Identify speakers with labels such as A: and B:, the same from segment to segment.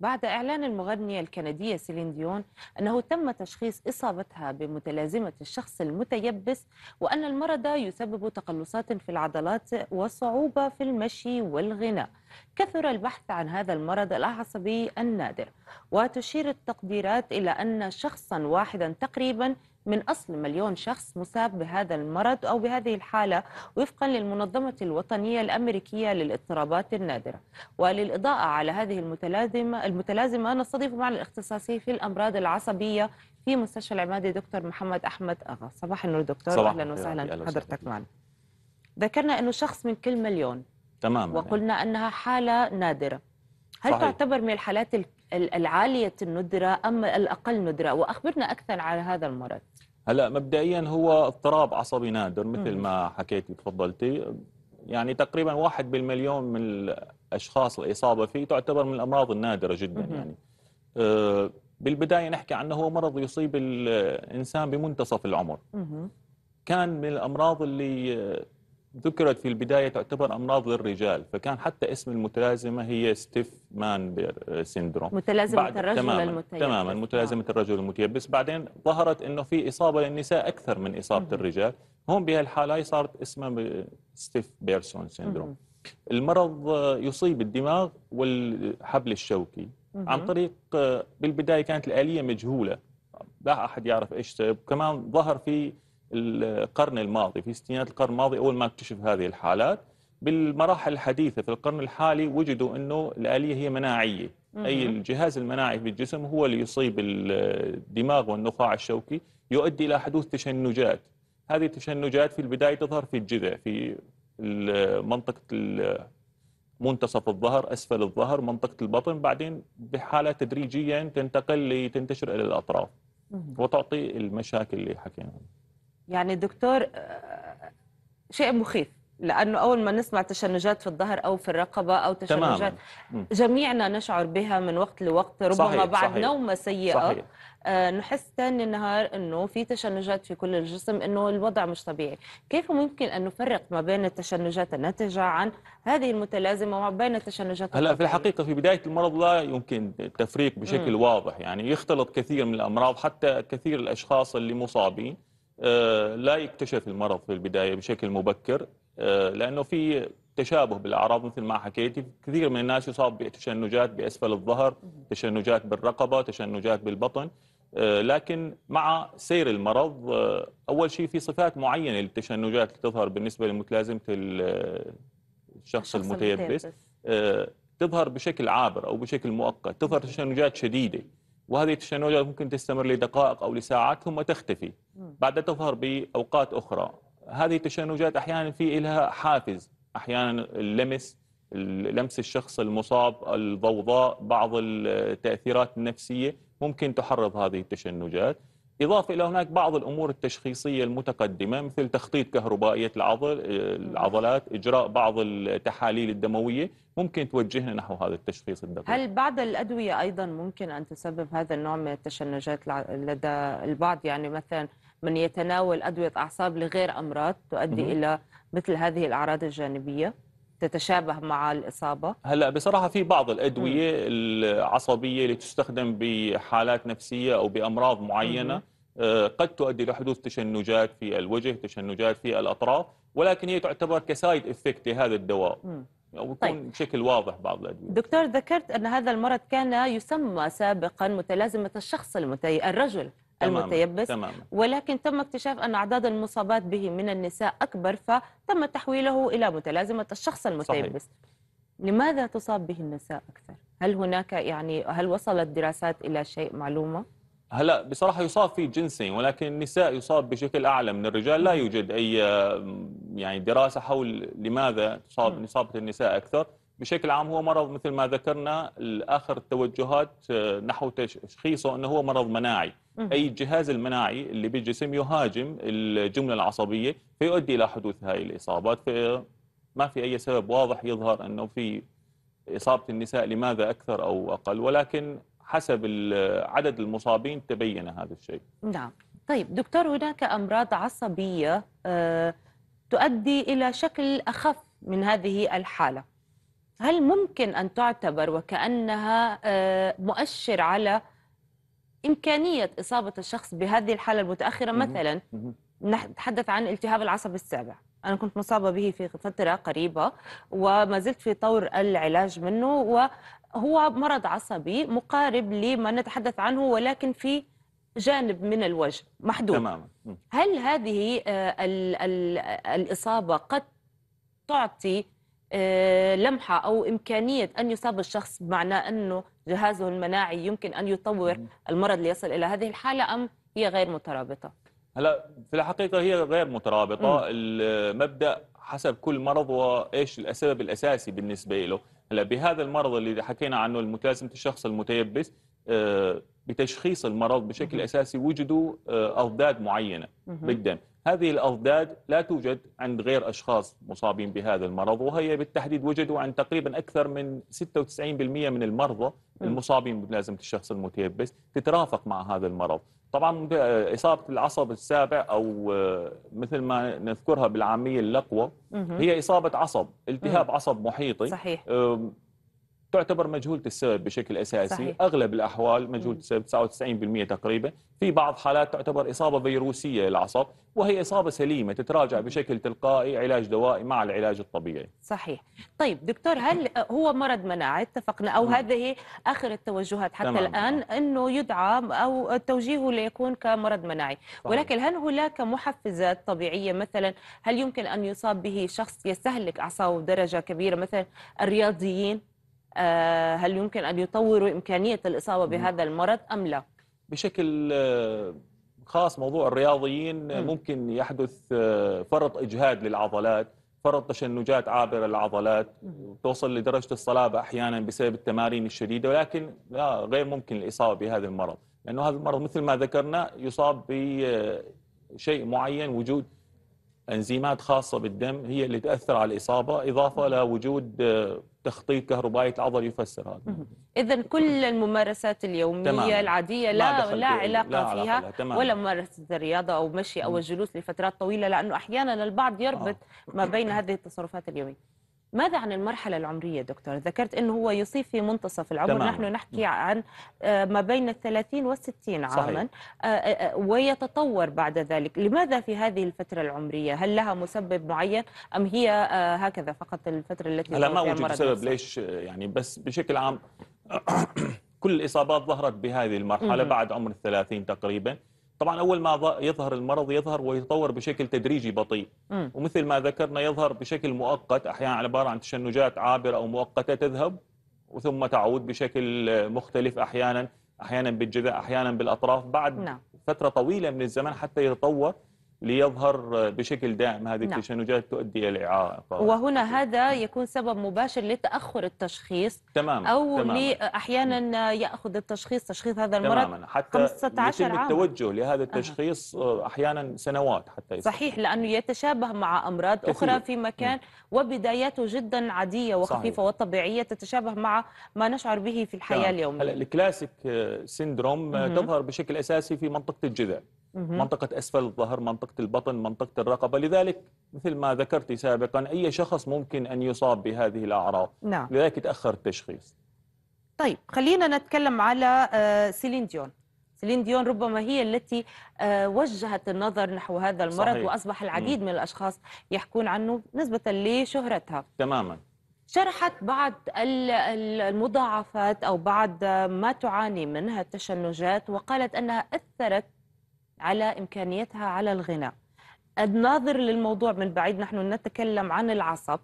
A: بعد إعلان المغنية الكندية سيلين ديون أنه تم تشخيص إصابتها بمتلازمة الشخص المتيبس وأن المرض يسبب تقلصات في العضلات وصعوبة في المشي والغناء كثر البحث عن هذا المرض العصبي النادر وتشير التقديرات إلى أن شخصا واحدا تقريبا من أصل مليون شخص مصاب بهذا المرض أو بهذه الحالة وفقا للمنظمة الوطنية الأمريكية للاضطرابات النادرة وللإضاءة على هذه المتلازمة, المتلازمة نستضيف معنا الاختصاصي في الأمراض العصبية في مستشفى العمادي دكتور محمد أحمد أغا صباح النور دكتور صباح أهلا وسهلا حضرتك معنا ذكرنا أنه شخص من كل مليون تمام وقلنا يعني. أنها حالة نادرة هل صحيح. تعتبر من الحالات العالية الندرة أم الأقل ندرة وأخبرنا أكثر على هذا المرض
B: هلا مبدئيا هو اضطراب عصبي نادر مثل ما حكيتي تفضلتي يعني تقريبا واحد بالمليون من الاشخاص الاصابه فيه تعتبر من الامراض النادره جدا يعني آه، بالبدايه نحكي عنه هو مرض يصيب الانسان بمنتصف العمر كان من الامراض اللي ذكرت في البداية تعتبر أمراض للرجال فكان حتى اسم المتلازمة هي ستيف مان سيندروم متلازمة الرجل تماماً المتيبس تماما آه. متلازمة آه. الرجل المتيبس بعدين ظهرت أنه في إصابة للنساء أكثر من إصابة الرجال هون بهالحالة صارت اسمها ستيف بيرسون سيندروم المرض يصيب الدماغ والحبل الشوكي عن طريق آه، بالبداية كانت الآلية مجهولة لا أحد يعرف إيش كمان ظهر في القرن الماضي في ستينات القرن الماضي أول ما اكتشف هذه الحالات بالمراحل الحديثة في القرن الحالي وجدوا أنه الآلية هي مناعية أي الجهاز المناعي في الجسم هو اللي يصيب الدماغ والنخاع الشوكي يؤدي إلى حدوث تشنجات هذه التشنجات في البداية تظهر في الجذع في منطقة منتصف الظهر أسفل الظهر منطقة البطن بعدين بحالة تدريجيا تنتقل لتنتشر إلى الأطراف وتعطي المشاكل اللي حكينا عنها
A: يعني دكتور آه، شيء مخيف لانه اول ما نسمع تشنجات في الظهر او في الرقبه او تشنجات تماما. جميعنا نشعر بها من وقت لوقت ربما صحيح. بعد صحيح. نومه سيئه صحيح. آه، نحس ثاني النهار انه في تشنجات في كل الجسم انه الوضع مش طبيعي كيف ممكن ان نفرق ما بين التشنجات الناتجه عن هذه المتلازمه وما بين التشنجات هلا في
B: الحقيقه في بدايه المرض لا يمكن التفريق بشكل م. واضح يعني يختلط كثير من الامراض حتى كثير الاشخاص اللي مصابين آه، لا يكتشف المرض في البداية بشكل مبكر آه، لأنه في تشابه بالأعراض مثل ما حكيتي كثير من الناس يصاب بتشنجات بأسفل الظهر تشنجات بالرقبة تشنجات بالبطن آه، لكن مع سير المرض أول شيء في صفات معينة للتشنجات اللي تظهر بالنسبة لمتلازمة الشخص المتيبس تظهر بشكل عابر أو بشكل مؤقت تظهر تشنجات شديدة وهذه التشنجات ممكن تستمر لدقائق أو لساعات ثم تختفي بعدها تظهر بأوقات أخرى هذه التشنجات أحيانا في لها حافز أحيانا اللمس لمس الشخص المصاب الضوضاء بعض التأثيرات النفسية ممكن تحرض هذه التشنجات إضافة إلى هناك بعض الأمور التشخيصية المتقدمة مثل تخطيط كهربائية العضل آه، العضلات إجراء بعض التحاليل الدموية ممكن توجهنا نحو هذا التشخيص الدقيق
A: هل بعض الأدوية أيضا ممكن أن تسبب هذا النوع من التشنجات لدى البعض يعني مثلا من يتناول أدوية أعصاب لغير أمراض تؤدي إلى مثل هذه الأعراض الجانبية؟ تتشابه مع الإصابة؟
B: هلا بصراحة في بعض الأدوية م. العصبية اللي تستخدم بحالات نفسية أو بأمراض معينة م. آه، قد تؤدي لحدوث تشنجات في الوجه، تشنجات في الأطراف، ولكن هي تعتبر كسايد افكت لهذا الدواء. ويكون طيب. بشكل واضح بعض الادويه
A: دكتور ذكرت ان هذا المرض كان يسمى سابقا متلازمه الشخص المتي الرجل المتيبس تماما. ولكن تم اكتشاف أن أعداد المصابات به من النساء أكبر فتم تحويله إلى متلازمة الشخص المتيبس صحيح. لماذا تصاب به النساء أكثر؟ هل هناك يعني هل وصلت دراسات إلى شيء معلومة؟
B: هلا بصراحه يصاب في جنسين ولكن النساء يصاب بشكل اعلى من الرجال لا يوجد اي يعني دراسه حول لماذا تصاب اصابه النساء اكثر بشكل عام هو مرض مثل ما ذكرنا اخر التوجهات آه، نحو تشخيصه انه هو مرض مناعي اي الجهاز المناعي اللي بالجسم يهاجم الجمله العصبيه فيؤدي الى حدوث هاي الاصابات فما في اي سبب واضح يظهر انه في اصابه النساء لماذا اكثر او اقل ولكن حسب عدد المصابين تبين هذا الشيء.
A: نعم، طيب دكتور هناك امراض عصبيه آه، تؤدي الى شكل اخف من هذه الحاله. هل ممكن ان تعتبر وكانها آه، مؤشر على إمكانية إصابة الشخص بهذه الحالة المتأخرة مثلا نتحدث عن التهاب العصب السابع أنا كنت مصابة به في فترة قريبة وما زلت في طور العلاج منه وهو مرض عصبي مقارب لما نتحدث عنه ولكن في جانب من الوجه محدود تماما هل هذه آه، ال ال الإصابة قد تعطي آه، لمحة أو إمكانية أن يصاب الشخص بمعنى أنه جهازه المناعي يمكن أن يطور المرض ليصل إلى هذه الحالة أم هي غير مترابطة؟
B: هلا في الحقيقة هي غير مترابطة المبدأ حسب كل مرض وإيش السبب الأساسي بالنسبة له هلا بهذا المرض اللي حكينا عنه المتلازمة الشخص المتيبس آه، بتشخيص المرض بشكل أساسي وجدوا آه، أضداد معينة بالدم هذه الأضداد لا توجد عند غير أشخاص مصابين بهذا المرض وهي بالتحديد وجدوا عند تقريبا أكثر من 96% من المرضى المصابين بملازمة الشخص المتيبس تترافق مع هذا المرض طبعا إصابة العصب السابع أو آه، مثل ما نذكرها بالعامية اللقوة هي إصابة عصب التهاب عصب محيطي صحيح تعتبر مجهولة السبب بشكل أساسي صحيح. أغلب الأحوال مجهولة السبب 99% تقريبا في بعض حالات تعتبر إصابة فيروسية للعصب وهي إصابة سليمة تتراجع بشكل تلقائي علاج دوائي مع العلاج الطبيعي
A: صحيح طيب دكتور هل هو مرض مناعة اتفقنا أو هذه آخر التوجهات حتى تمام. الآن أنه يدعى أو توجيهه ليكون كمرض مناعي صحيح. ولكن هل هناك محفزات طبيعية مثلا هل يمكن أن يصاب به شخص يستهلك أعصابه بدرجة كبيرة مثلا الرياضيين آه، هل يمكن أن يطوروا إمكانية الإصابة بهذا المرض أم لا؟
B: بشكل آه، خاص موضوع الرياضيين آه، ممكن يحدث فرط إجهاد للعضلات فرط تشنجات عابرة للعضلات توصل لدرجة الصلابة أحيانا بسبب التمارين الشديدة ولكن لا غير ممكن الإصابة بهذا المرض لأنه هذا المرض مثل ما ذكرنا يصاب بشيء معين وجود أنزيمات خاصة بالدم هي اللي تأثر على الإصابة إضافة لوجود تخطيط كهربائي العضل يفسر هذا
A: اذا كل الممارسات اليوميه تمام. العاديه لا لا علاقه لا فيها علاقة ولا ممارسه الرياضه او مشي او الجلوس لفترات طويله لانه احيانا البعض يربط آه. ما بين هذه التصرفات اليوميه ماذا عن المرحلة العمرية دكتور؟ ذكرت أنه هو يصيب في منتصف العمر تمام. نحن نحكي عن آه، ما بين الثلاثين والستين عاما صحيح. آه، آه، ويتطور بعد ذلك لماذا في هذه الفترة العمرية؟ هل لها مسبب معين أم هي هكذا فقط الفترة التي لا ما وجد سبب ليش
B: يعني بس بشكل عام كل الإصابات ظهرت بهذه المرحلة بعد عمر الثلاثين تقريباً طبعا اول ما يظهر المرض يظهر ويتطور بشكل تدريجي بطيء ومثل ما ذكرنا يظهر بشكل مؤقت احيانا عباره عن تشنجات عابره او مؤقته تذهب وثم تعود بشكل مختلف احيانا احيانا بالجذع احيانا بالاطراف بعد نعم. فتره طويله من الزمن حتى يتطور ليظهر بشكل دائم هذه نعم. التشنجات تؤدي الى اعاقه وهنا
A: هذا يكون سبب مباشر لتاخر التشخيص تمام او احيانا ياخذ التشخيص تشخيص هذا المرض تماما حتى 15 يتم عام. التوجه
B: لهذا التشخيص آه، احيانا سنوات حتى يصح. صحيح
A: لانه يتشابه مع امراض كثير. اخرى في مكان نعم. وبداياته جدا عاديه وخفيفه صحيح. وطبيعيه تتشابه مع ما نشعر به في الحياه تمام. نعم. اليوميه هلا
B: الكلاسيك آه، سيندروم آه، تظهر بشكل اساسي في منطقه الجذع
A: منطقة
B: أسفل الظهر منطقة البطن منطقة الرقبة لذلك مثل ما ذكرت سابقا أي شخص ممكن أن يصاب بهذه الأعراض نعم. لذلك تأخر التشخيص
A: طيب خلينا نتكلم على آه، سيلين ديون سيلين ديون ربما هي التي آه، وجهت النظر نحو هذا المرض صحيح. وأصبح العديد م. من الأشخاص يحكون عنه نسبة لشهرتها تماما شرحت بعض المضاعفات أو بعض ما تعاني منها التشنجات وقالت أنها أثرت على إمكانيتها على الغناء الناظر للموضوع من بعيد نحن نتكلم عن العصب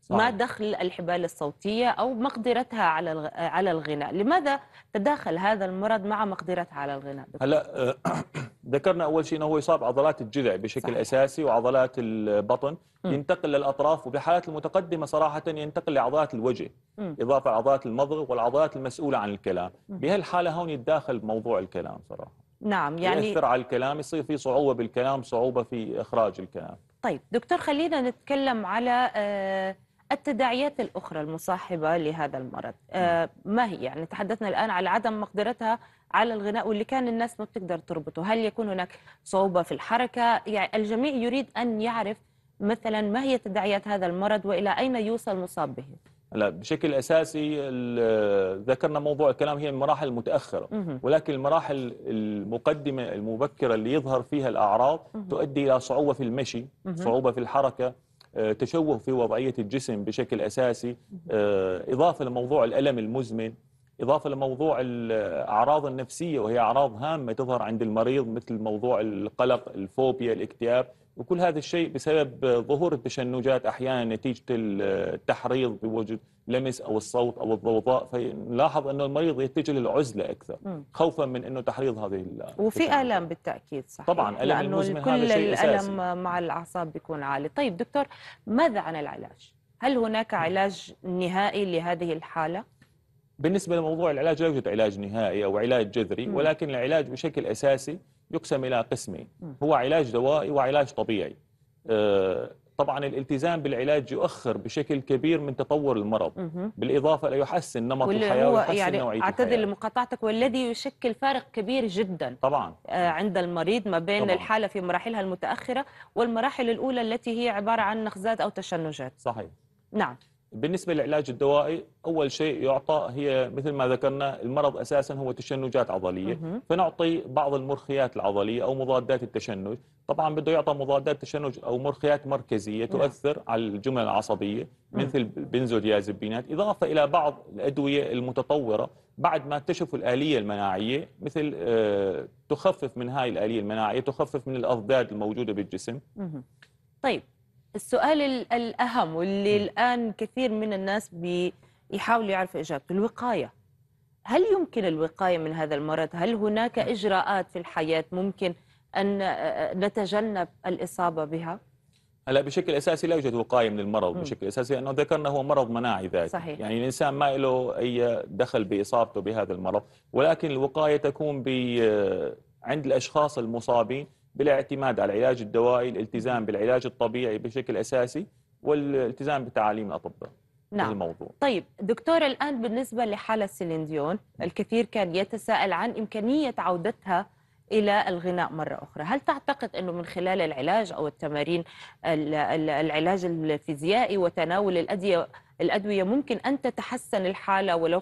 A: صح. ما دخل الحبال الصوتية أو مقدرتها على على الغناء لماذا تداخل هذا المرض مع مقدرتها على الغناء
B: هلا ذكرنا أول شيء أنه هو يصاب عضلات الجذع بشكل صحيح. أساسي وعضلات البطن م. ينتقل للأطراف وبحالات المتقدمة صراحة ينتقل لعضلات الوجه م. إضافة عضلات المضغ والعضلات المسؤولة عن الكلام بهالحالة هون يتداخل موضوع الكلام صراحة
A: نعم يعني يأثر
B: على الكلام يصير في صعوبة بالكلام صعوبة في إخراج الكلام
A: طيب دكتور خلينا نتكلم على آه، التداعيات الأخرى المصاحبة لهذا المرض آه، نعم. ما هي يعني تحدثنا الآن على عدم مقدرتها على الغناء واللي كان الناس ما بتقدر تربطه هل يكون هناك صعوبة في الحركة يعني الجميع يريد أن يعرف مثلا ما هي تداعيات هذا المرض وإلى أين يوصل مصاب به
B: لا بشكل أساسي ذكرنا موضوع الكلام هي المراحل المتأخرة ولكن المراحل المقدمة المبكرة اللي يظهر فيها الأعراض تؤدي إلى صعوبة في المشي صعوبة في الحركة آه، تشوه في وضعية الجسم بشكل أساسي آه، إضافة لموضوع الألم المزمن إضافة لموضوع الأعراض النفسية وهي أعراض هامة تظهر عند المريض مثل موضوع القلق الفوبيا الاكتئاب وكل هذا الشيء بسبب ظهور التشنجات احيانا نتيجه التحريض بوجود لمس او الصوت او الضوضاء فنلاحظ انه المريض يتجه للعزله اكثر خوفا من انه تحريض هذه
A: وفي الام بالتاكيد صحيح طبعا الم لانه كل الالم مع الاعصاب بيكون عالي طيب دكتور ماذا عن العلاج هل هناك علاج نهائي لهذه الحاله
B: بالنسبة لموضوع العلاج لا يوجد علاج نهائي أو علاج جذري ولكن العلاج بشكل أساسي يقسم إلى قسمين هو علاج دوائي وعلاج طبيعي آه، طبعا الالتزام بالعلاج يؤخر بشكل كبير من تطور المرض بالإضافة ليحسن نمط الحياة ويحسن يعني نوعية أعتذر
A: لمقاطعتك والذي يشكل فارق كبير جدا طبعا آه، عند المريض ما بين طبعاً. الحالة في مراحلها المتأخرة والمراحل الأولى التي هي عبارة عن نخزات أو تشنجات صحيح نعم
B: بالنسبة للعلاج الدوائي أول شيء يعطى هي مثل ما ذكرنا المرض أساسا هو تشنجات عضلية فنعطي بعض المرخيات العضلية أو مضادات التشنج طبعا بده يعطى مضادات تشنج أو مرخيات مركزية نعم. تؤثر على الجمل العصبية مثل بنزوديازبينات إضافة إلى بعض الأدوية المتطورة بعد ما اكتشفوا الآلية المناعية مثل آه، تخفف من هاي الآلية المناعية تخفف من الأضداد الموجودة بالجسم
A: طيب السؤال الأهم واللي الآن كثير من الناس بيحاولوا يعرفوا إجابته الوقاية هل يمكن الوقاية من هذا المرض؟ هل هناك إجراءات في الحياة ممكن أن آه، آه، نتجنب الإصابة بها؟
B: هلا بشكل اساسي لا يوجد وقايه من المرض م. بشكل اساسي لانه ذكرنا هو مرض مناعي ذاتي صحيح. يعني الانسان ما له اي دخل باصابته بهذا المرض ولكن الوقايه تكون ب آه، عند الاشخاص المصابين بالاعتماد على العلاج الدوائي الالتزام بالعلاج الطبيعي بشكل أساسي والالتزام بتعاليم الأطباء نعم الموضوع.
A: طيب دكتور الآن بالنسبة لحالة سيلينديون الكثير كان يتساءل عن إمكانية عودتها إلى الغناء مرة أخرى هل تعتقد أنه من خلال العلاج أو التمارين العلاج الفيزيائي وتناول الأدوية الأدوية ممكن أن تتحسن الحالة ولو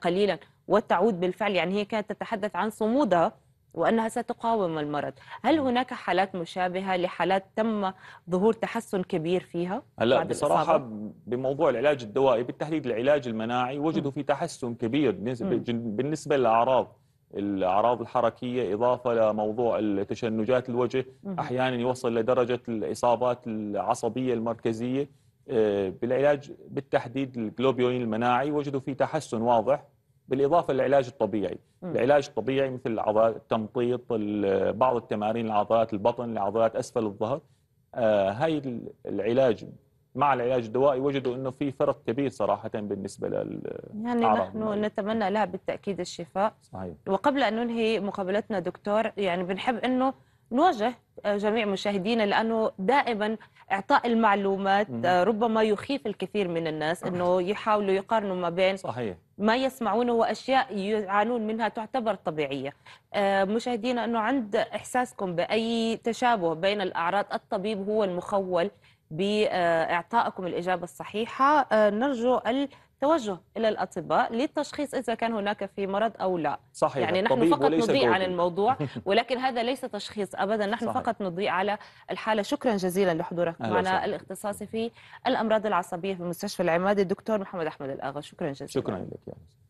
A: قليلا وتعود بالفعل يعني هي كانت تتحدث عن صمودها وأنها ستقاوم المرض هل هناك حالات مشابهة لحالات تم ظهور تحسن كبير فيها؟ هلا بصراحة الإصابة؟
B: بموضوع العلاج الدوائي بالتحديد العلاج المناعي وجدوا في تحسن كبير بالنسبة للأعراض الاعراض الحركيه اضافه لموضوع تشنجات الوجه احيانا يوصل لدرجه الاصابات العصبيه المركزيه آه، بالعلاج بالتحديد الجلوبيولين المناعي وجدوا فيه تحسن واضح بالاضافه للعلاج الطبيعي، م. العلاج الطبيعي مثل عضلات التمطيط، بعض التمارين لعضلات البطن، لعضلات اسفل الظهر. آه هاي العلاج مع العلاج الدوائي وجدوا انه في فرق كبير صراحه بالنسبه لل يعني نحن
A: المائية. نتمنى لها بالتاكيد الشفاء صحيح وقبل ان ننهي مقابلتنا دكتور يعني بنحب انه نواجه آه، جميع مشاهدينا لانه دائما اعطاء المعلومات آه، ربما يخيف الكثير من الناس انه يحاولوا يقارنوا ما بين صحيح ما يسمعونه واشياء يعانون منها تعتبر طبيعيه. آه، مشاهدينا انه عند احساسكم باي تشابه بين الاعراض الطبيب هو المخول باعطائكم الاجابه الصحيحه نرجو توجه الى الاطباء للتشخيص اذا كان هناك في مرض او لا صحيح يعني نحن فقط نضيء عن الموضوع ولكن هذا ليس تشخيص ابدا نحن صحيح. فقط نضيء على الحاله شكرا جزيلا لحضورك معنا صحيح. الاختصاصي في الامراض العصبيه في مستشفى العماده الدكتور محمد احمد الاغا شكرا جزيلا شكرا
B: لك يا